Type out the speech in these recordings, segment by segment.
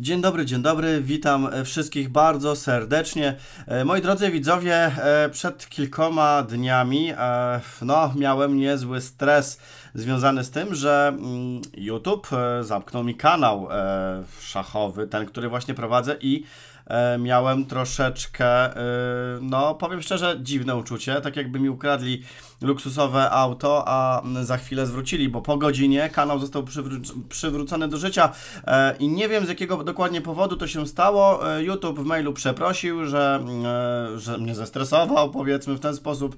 Dzień dobry, dzień dobry, witam e, wszystkich bardzo serdecznie. E, moi drodzy widzowie, e, przed kilkoma dniami no, miałem niezły stres związany z tym, że mm, YouTube zamknął mi kanał szachowy, ten, który właśnie prowadzę i miałem troszeczkę, no powiem szczerze, dziwne uczucie, tak jakby mi ukradli luksusowe auto, a za chwilę zwrócili, bo po godzinie kanał został przywró- przywrócony do życia e, i nie wiem z jakiego dokładnie powodu to się stało. E, YouTube w mailu przeprosił, że, e, że mnie zestresował, powiedzmy w ten sposób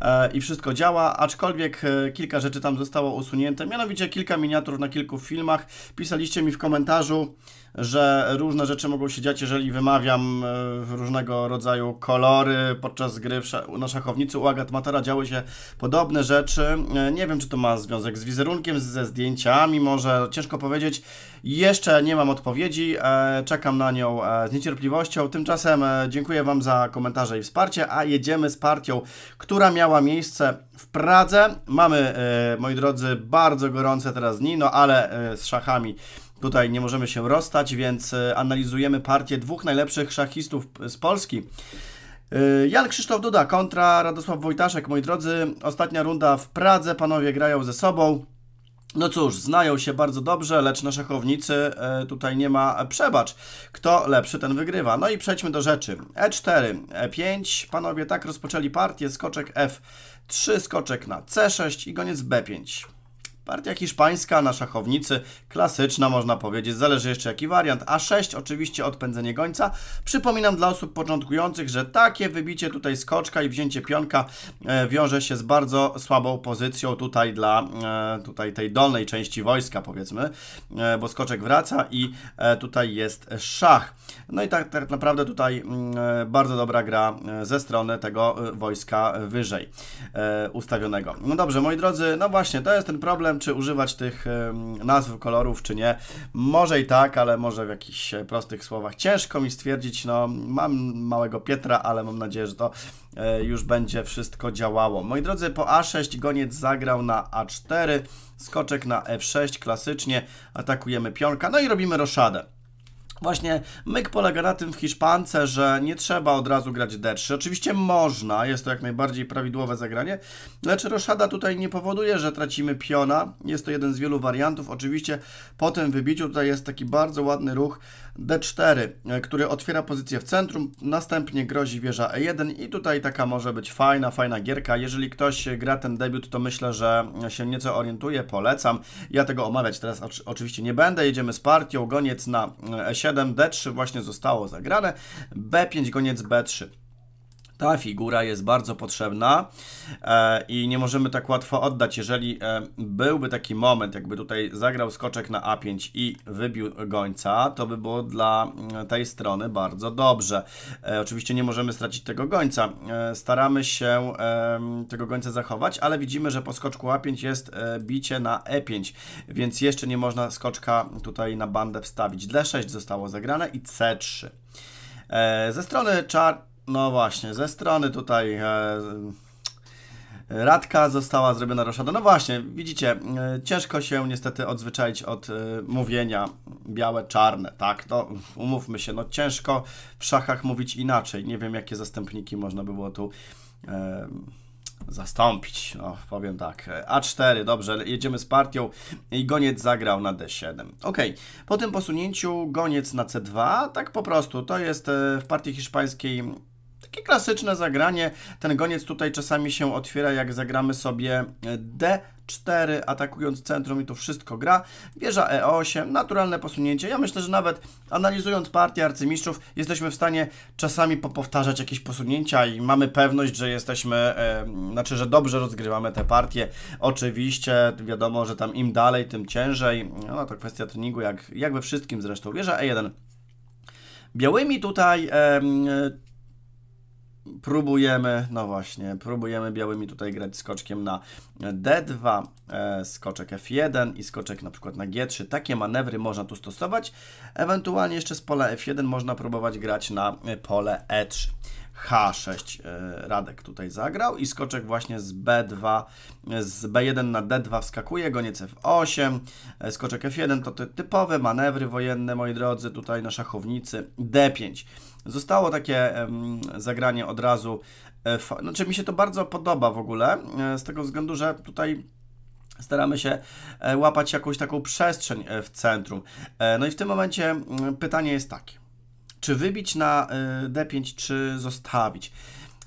e, i wszystko działa, aczkolwiek e, kilka rzeczy tam zostało usunięte, mianowicie kilka miniatur na kilku filmach. Pisaliście mi w komentarzu, że różne rzeczy mogą się dziać, jeżeli wymawiam e, różnego rodzaju kolory podczas gry na szachownicy. U Agat Matera działy się podobne rzeczy. E, nie wiem, czy to ma związek z wizerunkiem, ze zdjęciami, może ciężko powiedzieć. Jeszcze nie mam odpowiedzi, e, czekam na nią e, z niecierpliwością. Tymczasem dziękuję Wam za komentarze i wsparcie, a jedziemy z partią, która miała miejsce w Pradze. Mamy, moi drodzy, bardzo gorące teraz dni, no ale z szachami tutaj nie możemy się rozstać, więc analizujemy partię dwóch najlepszych szachistów z Polski. Yy, Jan Krzysztof Duda kontra Radosław Wojtaszek, moi drodzy. Ostatnia runda w Pradze, panowie grają ze sobą. No cóż, znają się bardzo dobrze, lecz na szachownicy e, tutaj nie ma e, przebacz. Kto lepszy, ten wygrywa. No i przejdźmy do rzeczy. E4, E5, panowie tak rozpoczęli partię, skoczek F3, skoczek na C6 i goniec B5. Partia hiszpańska na szachownicy, klasyczna można powiedzieć, zależy jeszcze jaki wariant. A6 oczywiście odpędzenie gońca. Przypominam dla osób początkujących, że takie wybicie tutaj skoczka i wzięcie pionka e, wiąże się z bardzo słabą pozycją tutaj dla e, tutaj tej dolnej części wojska powiedzmy, e, bo skoczek wraca i tutaj jest szach. No i tak, tak naprawdę tutaj mm, e, bardzo dobra gra e, ze strony tego e, wojska wyżej ustawionego. No dobrze, moi drodzy, no właśnie, to jest ten problem, czy używać tych nazw kolorów, czy nie. Może i tak, ale może w jakichś prostych słowach. Ciężko mi stwierdzić, no mam małego Pietra, ale mam nadzieję, że to już będzie wszystko działało. Moi drodzy, po A6 goniec zagrał na A4, skoczek na F6 klasycznie, atakujemy pionka, no i robimy roszadę. Właśnie myk polega na tym w Hiszpance, że nie trzeba od razu grać D3. Oczywiście można, jest to jak najbardziej prawidłowe zagranie, lecz roszada tutaj nie powoduje, że tracimy piona. Jest to jeden z wielu wariantów. Oczywiście po tym wybiciu tutaj jest taki bardzo ładny ruch D4, który otwiera pozycję w centrum, następnie grozi wieża E1 i tutaj taka może być fajna, fajna gierka. Jeżeli ktoś gra ten debiut, to myślę, że się nieco orientuje, polecam. Ja tego omawiać teraz oczywiście nie będę. Jedziemy z partią, goniec na E7. 7, D3 właśnie zostało zagrane, B5 goniec B3 ta figura jest bardzo potrzebna e, i nie możemy tak łatwo oddać. Jeżeli e, byłby taki moment, jakby tutaj zagrał skoczek na A5 i wybił gońca, to by było dla mm, tej strony bardzo dobrze. E, oczywiście nie możemy stracić tego gońca. Staramy się tego gońca zachować, ale widzimy, że po skoczku A5 jest bicie na E5, więc jeszcze nie można skoczka tutaj na bandę wstawić. D6 zostało zagrane i C3. Ze strony czar no właśnie, ze strony tutaj e, radka została zrobiona roszada. No właśnie, widzicie, e, ciężko się niestety odzwyczaić od e, mówienia białe-czarne, tak? to no, umówmy się, no ciężko w szachach mówić inaczej. Nie wiem, jakie zastępniki można by było tu e, zastąpić, no powiem tak. E, A4, dobrze, jedziemy z partią i goniec zagrał na D7. Ok, po tym posunięciu goniec na C2, tak po prostu, to jest e, w partii hiszpańskiej takie klasyczne zagranie. Ten goniec tutaj czasami się otwiera, jak zagramy sobie e, D4, atakując centrum i to wszystko gra. Wieża E8, naturalne posunięcie. Ja myślę, że nawet analizując partię arcymistrzów, jesteśmy w stanie czasami popowtarzać jakieś posunięcia i mamy pewność, że jesteśmy, e, znaczy, że dobrze rozgrywamy te partie Oczywiście wiadomo, że tam im dalej, tym ciężej. No to kwestia treningu, jak, jak we wszystkim zresztą. Wieża E1 białymi tutaj e, próbujemy, no właśnie, próbujemy białymi tutaj grać skoczkiem na D2, e, skoczek F1 i skoczek na przykład na G3. Takie manewry można tu stosować. Ewentualnie jeszcze z pola F1 można próbować grać na pole E3. H6 e, Radek tutaj zagrał i skoczek właśnie z B2, e, z B1 na D2 wskakuje, goniec F8, skoczek F1 to te typowe manewry wojenne, moi drodzy, tutaj na szachownicy D5. Zostało takie zagranie od razu. E, znaczy mi się to bardzo podoba w ogóle, e, z tego względu, że tutaj staramy się e, łapać jakąś taką przestrzeń w centrum. No i w tym momencie pytanie jest takie. Czy wybić na D5, czy zostawić?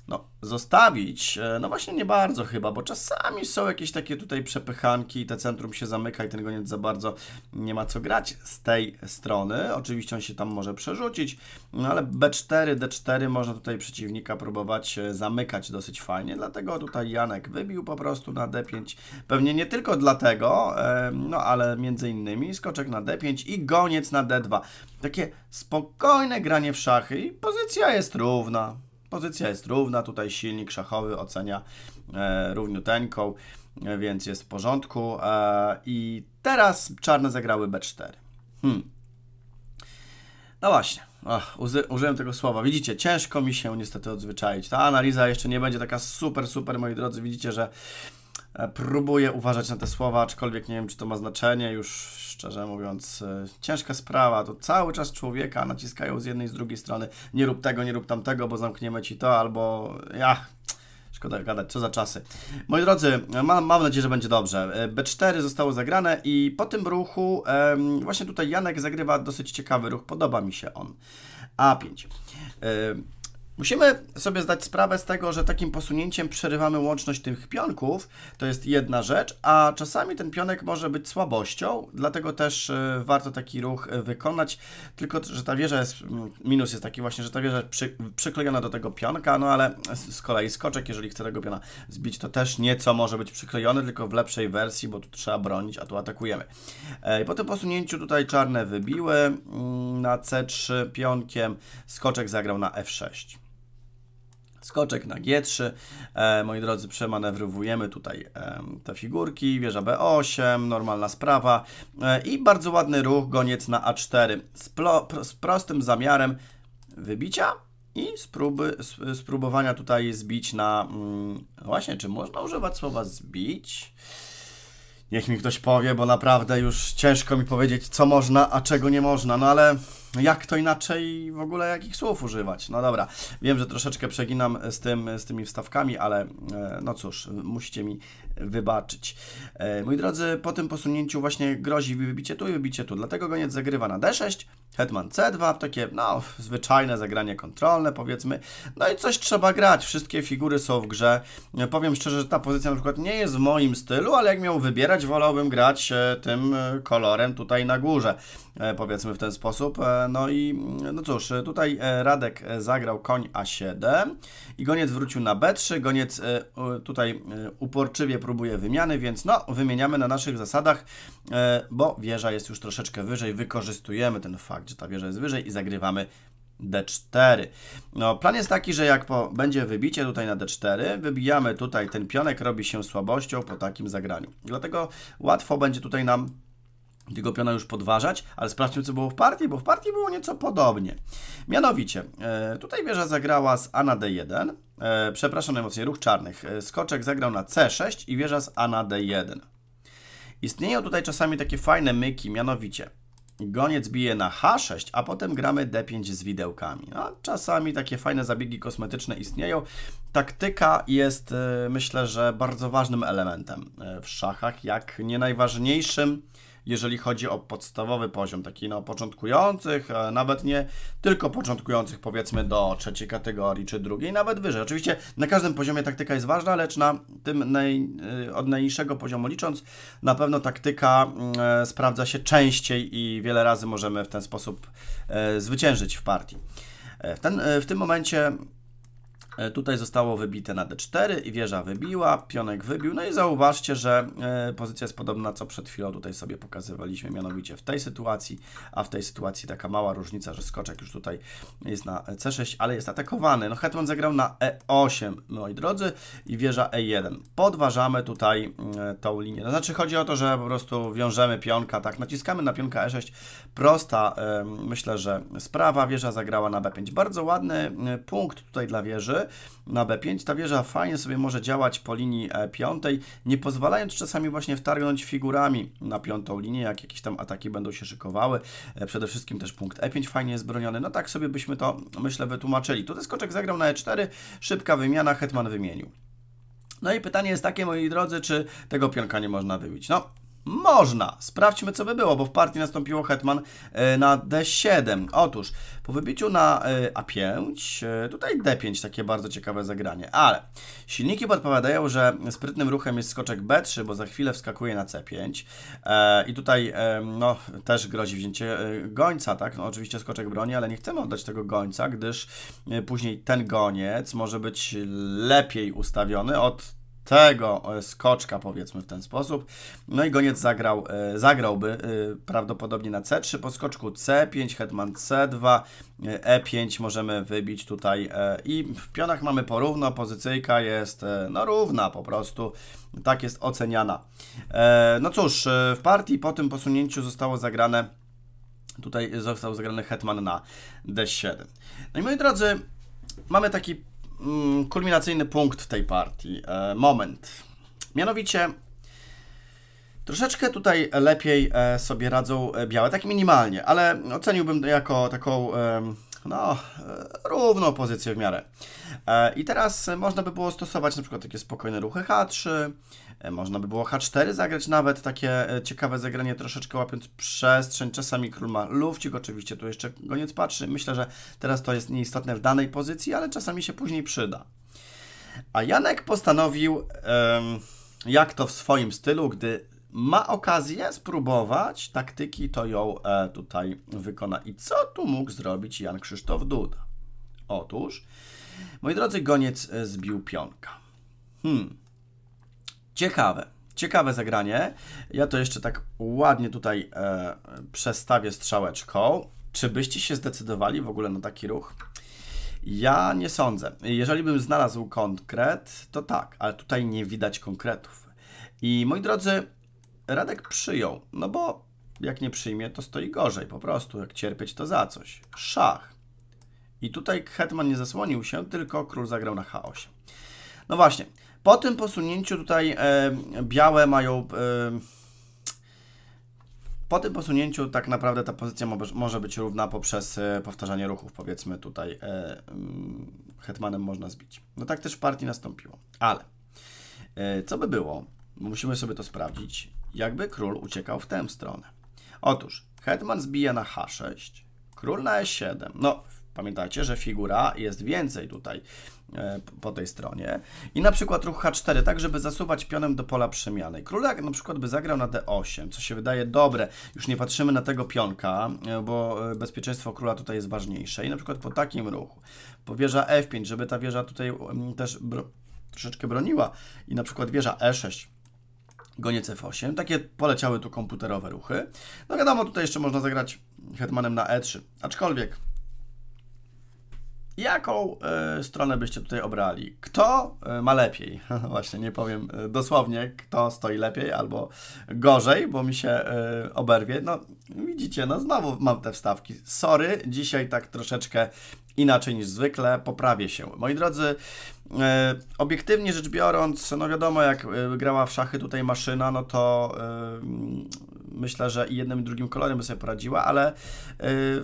no, zostawić, e, no właśnie nie bardzo chyba, bo czasami są jakieś takie tutaj przepychanki i te centrum się zamyka i ten goniec za bardzo nie ma co grać z tej strony. Oczywiście on się tam może przerzucić, no ale B4, D4 można tutaj przeciwnika próbować e, zamykać dosyć fajnie, dlatego tutaj Janek wybił po prostu na D5. Pewnie nie tylko dlatego, e, no ale między innymi skoczek na D5 i goniec na D2. Takie spokojne granie w szachy i pozycja jest równa. Pozycja jest równa, tutaj silnik szachowy ocenia e, równiuteńką, e, więc jest w porządku. E, I teraz czarne zagrały B4. Hmm. No właśnie. użyłem tego słowa. Widzicie, ciężko mi się niestety odzwyczaić. Ta analiza jeszcze nie będzie taka super, super, moi drodzy. Widzicie, że E, próbuję uważać na te słowa, aczkolwiek nie wiem, czy to ma znaczenie. Już szczerze mówiąc, e, ciężka sprawa. To cały czas człowieka naciskają z jednej i z drugiej strony. Nie rób tego, nie rób tamtego, bo zamkniemy ci to, albo ja. Szkoda gadać, co za czasy. Moi drodzy, e, mam, mam nadzieję, że będzie dobrze. B4 zostało zagrane i po tym ruchu, em, właśnie tutaj Janek zagrywa dosyć ciekawy ruch, podoba mi się on. A5. Em, Musimy sobie zdać sprawę z tego, że takim posunięciem przerywamy łączność tych pionków, to jest jedna rzecz, a czasami ten pionek może być słabością, dlatego też e, warto taki ruch e, wykonać, tylko że ta wieża jest, minus jest taki właśnie, że ta wieża jest przy, przyklejona do tego pionka, no ale z kolei skoczek, jeżeli chce tego piona zbić, to też nieco może być przyklejony, tylko w lepszej wersji, bo tu trzeba bronić, a tu atakujemy. E, po tym posunięciu tutaj czarne wybiły mm, na C3 pionkiem, skoczek zagrał na F6. Skoczek na G3. E, moi drodzy, przemanewrowujemy tutaj e, te figurki. Wieża B8, normalna sprawa. E, I bardzo ładny ruch, goniec na A4. Z, plo, z prostym zamiarem wybicia i spróby, spróbowania tutaj zbić na... Mm, właśnie, czy można używać słowa zbić? Niech mi ktoś powie, bo naprawdę już ciężko mi powiedzieć, co można, a czego nie można. No ale no jak to inaczej w ogóle jakich słów używać? No dobra, wiem, że troszeczkę przeginam z, tym, z tymi wstawkami, ale e, no cóż, musicie mi wybaczyć. E, moi drodzy, po tym posunięciu właśnie grozi wybicie tu i wybicie tu, dlatego goniec zagrywa na d6, Hetman C2, takie no, zwyczajne zagranie kontrolne powiedzmy. No i coś trzeba grać, wszystkie figury są w grze. E, powiem szczerze, że ta pozycja na przykład nie jest w moim stylu, ale jak miał wybierać, wolałbym grać e, tym e, kolorem tutaj na górze, powiedzmy w ten sposób. No i mm, no cóż, tutaj Radek zagrał koń A7 i goniec wrócił na B3, goniec tutaj uporczywie próbuje wymiany, więc no, wymieniamy na naszych zasadach, bo wieża jest już troszeczkę wyżej, wykorzystujemy ten fakt gdzie ta wieża jest wyżej i zagrywamy D4. No, plan jest taki, że jak po, będzie wybicie tutaj na D4, wybijamy tutaj, ten pionek robi się słabością po takim zagraniu. Dlatego łatwo będzie tutaj nam tego piona już podważać, ale sprawdźmy, co było w partii, bo w partii było nieco podobnie. Mianowicie, e, tutaj wieża zagrała z A na D1, e, przepraszam najmocniej, ruch czarnych. E, skoczek zagrał na C6 i wieża z A na D1. Istnieją tutaj czasami takie fajne myki, mianowicie Goniec bije na H6, a potem gramy D5 z widełkami. A czasami takie fajne zabiegi kosmetyczne istnieją. Taktyka jest, e, myślę, że bardzo ważnym elementem e, w szachach, jak nie najważniejszym jeżeli chodzi o podstawowy poziom, taki no początkujących, e, nawet nie tylko początkujących powiedzmy do trzeciej kategorii czy drugiej, nawet wyżej. Oczywiście na każdym poziomie taktyka jest ważna, lecz na tym naj, e, od najniższego poziomu licząc na pewno taktyka mm, e, sprawdza się częściej i wiele razy możemy w ten sposób zwyciężyć w partii. W, ten, w tym momencie E, tutaj zostało wybite na D4 i wieża wybiła, pionek wybił. No i zauważcie, że e, pozycja jest podobna, co przed chwilą tutaj sobie pokazywaliśmy, mianowicie w tej sytuacji, a w tej sytuacji taka mała różnica, że skoczek już tutaj jest na C6, ale jest atakowany. No hetman zagrał na E8, moi drodzy, i wieża E1. Podważamy tutaj mm, e, tą linię. To no, znaczy chodzi o to, że po prostu wiążemy pionka, tak, naciskamy na pionka E6. Prosta, myślę, że sprawa. Wieża zagrała na B5. Bardzo ładny punkt tutaj dla wieży na B5. Ta wieża fajnie sobie może działać po linii e, piątej, nie pozwalając czasami właśnie wtargnąć figurami na piątą linię, jak jakieś tam ataki będą się szykowały. E, przede wszystkim też punkt E5 fajnie jest broniony. No tak sobie byśmy to, myślę, wytłumaczyli. Tutaj skoczek zagrał na E4, szybka wymiana, hetman wymienił. No i pytanie jest takie, moi drodzy, czy tego pionka nie można wybić? No, można. Sprawdźmy, co by było, bo w partii nastąpiło hetman e, na d7. Otóż, po wybiciu na e, a5, e, tutaj d5, takie bardzo ciekawe zagranie. Ale silniki podpowiadają, że sprytnym ruchem jest skoczek b3, bo za chwilę wskakuje na c5. I tutaj, no, też grozi wzięcie gońca, tak? No, oczywiście skoczek broni, ale nie chcemy oddać tego gońca, gdyż później ten goniec może być lepiej ustawiony od tego skoczka, powiedzmy w ten sposób. No i goniec zagrał, e, zagrałby e, prawdopodobnie na C3 po skoczku C5, hetman C2, E5 e możemy wybić tutaj i w pionach mamy porówno, pozycyjka jest no równa po prostu, tak jest oceniana. No cóż, w partii po tym posunięciu zostało zagrane Tutaj został zagrany hetman na D7. No i moi drodzy, mamy taki Mm, kulminacyjny punkt w tej partii, e, moment. Mianowicie Troszeczkę tutaj lepiej e, sobie radzą e, białe, tak minimalnie, ale oceniłbym jako taką no, e, równą pozycję w miarę. E, I teraz e, można by było stosować na przykład takie spokojne ruchy H3, można by było H4 zagrać nawet, takie ciekawe zagranie troszeczkę łapiąc przestrzeń, czasami król ma lufcik, oczywiście tu jeszcze goniec patrzy. Myślę, że teraz to jest nieistotne w danej pozycji, ale czasami się później przyda. A Janek postanowił, jak to w swoim stylu, gdy ma okazję spróbować taktyki, to ją e, tutaj wykona. I co tu mógł zrobić Jan Krzysztof Duda? Otóż, moi drodzy, goniec e, zbił pionka. Hmm. Ciekawe. Ciekawe zagranie. Ja to jeszcze tak ładnie tutaj e, przestawię strzałeczką. Czy byście się zdecydowali w ogóle na taki ruch? Ja nie sądzę. Jeżeli bym znalazł konkret, to tak, ale tutaj nie widać konkretów. I moi drodzy, Radek przyjął, no bo jak nie przyjmie, to stoi gorzej, po prostu, jak cierpieć to za coś. Szach. I tutaj hetman nie zasłonił się, tylko król zagrał na chaosie. No właśnie, po tym posunięciu tutaj e, białe mają... E, po tym posunięciu tak naprawdę ta pozycja może być równa poprzez e, powtarzanie ruchów, powiedzmy tutaj e, mm, hetmanem można zbić. No tak też w partii nastąpiło, ale e, co by było, musimy sobie to sprawdzić, jakby król uciekał w tę stronę. Otóż hetman zbija na h6, król na e7. No, pamiętajcie, że figura jest więcej tutaj e, po tej stronie. I na przykład ruch h4, tak żeby zasuwać pionem do pola przemiany. Król na przykład by zagrał na d8, co się wydaje dobre. Już nie patrzymy na tego pionka, e, bo e, bezpieczeństwo króla tutaj jest ważniejsze. I na przykład po takim ruchu, po wieża f5, żeby ta wieża tutaj też bro, troszeczkę broniła. I na przykład wieża e6, Goniec F8. Takie poleciały tu komputerowe ruchy. No wiadomo, tutaj jeszcze można zagrać hetmanem na E3. Aczkolwiek, jaką e, stronę byście tutaj obrali? Kto e, ma lepiej? Właśnie, nie powiem e, dosłownie, kto stoi lepiej albo gorzej, bo mi się y, oberwie. No, widzicie, no znowu mam te wstawki. Sorry, dzisiaj tak troszeczkę inaczej niż zwykle, poprawię się. Moi drodzy, e, obiektywnie rzecz biorąc, no wiadomo, jak e, grała w szachy tutaj maszyna, no to e, myślę, że i jednym i drugim kolorem by sobie poradziła, ale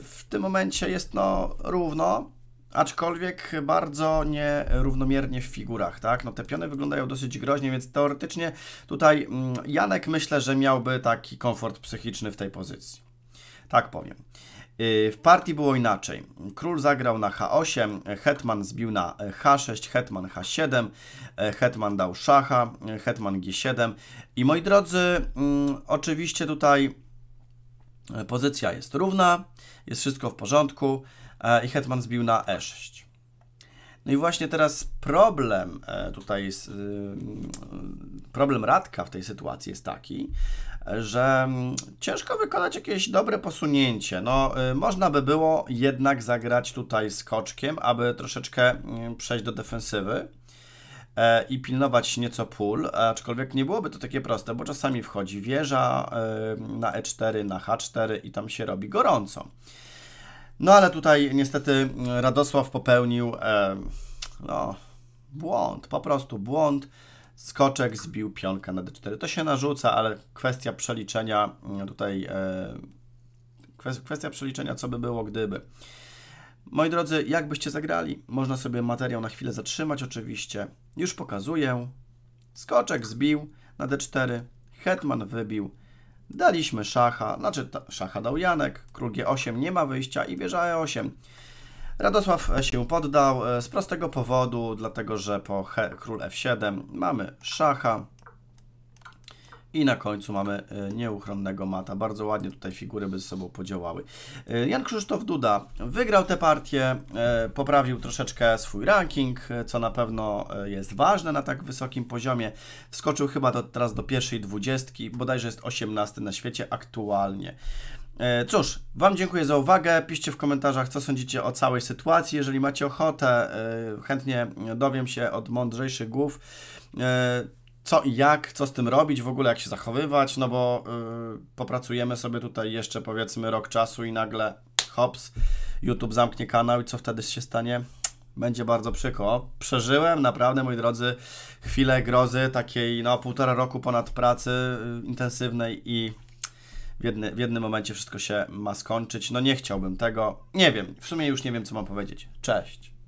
w tym momencie jest no równo, aczkolwiek bardzo nierównomiernie w figurach, tak? No te piony wyglądają dosyć groźnie, więc teoretycznie tutaj mm, Janek myślę, że miałby taki komfort psychiczny w tej pozycji. Tak powiem. Y, w partii było inaczej. Król zagrał na H8, hetman zbił na e, H6, hetman H7, e, hetman dał szacha, e, hetman G7. I moi drodzy, mm, oczywiście tutaj pozycja jest równa, jest wszystko w porządku i hetman zbił na E6. No i właśnie teraz problem tutaj, y, mm, problem Radka w tej sytuacji jest taki, że mm, ciężko wykonać jakieś dobre posunięcie. No, y, można by było jednak zagrać tutaj skoczkiem, aby troszeczkę mm, przejść do defensywy e, i pilnować nieco pól, aczkolwiek nie byłoby to takie proste, bo czasami wchodzi wieża y, na E4, na H4 i tam się robi gorąco. No ale tutaj niestety y, Radosław popełnił e, no, błąd, po prostu błąd skoczek zbił pionka na d4. To się narzuca, ale kwestia przeliczenia mm, tutaj, e, kwestia przeliczenia, co by było gdyby. Moi drodzy, jakbyście zagrali, można sobie materiał na chwilę zatrzymać oczywiście. Już pokazuję. Skoczek zbił na d4, hetman wybił, daliśmy szacha, znaczy ta, szacha dał Janek, król g8, nie ma wyjścia i wieża e8. Radosław się poddał e, z prostego powodu, dlatego że po he, król f7 mamy szacha i na końcu mamy e, nieuchronnego mata. Bardzo ładnie tutaj figury by ze sobą podziałały. E, Jan Krzysztof Duda wygrał tę partię, poprawił troszeczkę swój ranking, co na pewno jest ważne na tak wysokim poziomie. Wskoczył chyba do, teraz do pierwszej dwudziestki, bodajże jest 18 na świecie aktualnie. E, cóż, Wam dziękuję za uwagę. Piszcie w komentarzach, co sądzicie o całej sytuacji. Jeżeli macie ochotę, e, chętnie dowiem się od mądrzejszych głów, e, co i jak, co z tym robić, w ogóle jak się zachowywać, no bo popracujemy sobie tutaj jeszcze powiedzmy rok czasu i nagle hops, YouTube zamknie kanał i co wtedy się stanie? Będzie bardzo przykro. Przeżyłem naprawdę, moi drodzy, chwilę grozy takiej, no półtora roku ponad pracy intensywnej i w, jedne, w jednym momencie wszystko się ma skończyć. No nie chciałbym tego. Nie wiem, w sumie już nie wiem, co mam powiedzieć. Cześć.